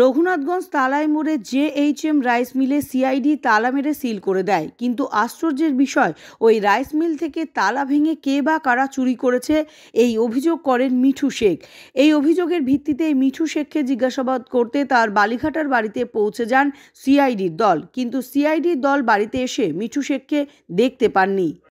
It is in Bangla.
রঘুনাথগঞ্জ তালাই মোড়ে জে এইচ এম রাইস মিলে সিআইডি তালা মেরে সিল করে দেয় কিন্তু আশ্চর্যের বিষয় ওই রাইস মিল থেকে তালা ভেঙে কে বা কারা চুরি করেছে এই অভিযোগ করেন মিঠু শেখ এই অভিযোগের ভিত্তিতে মিঠু শেখকে জিজ্ঞাসাবাদ করতে তার বালিঘাটার বাড়িতে পৌঁছে যান সিআইডির দল কিন্তু সিআইডির দল বাড়িতে এসে মিঠু শেখকে দেখতে পাননি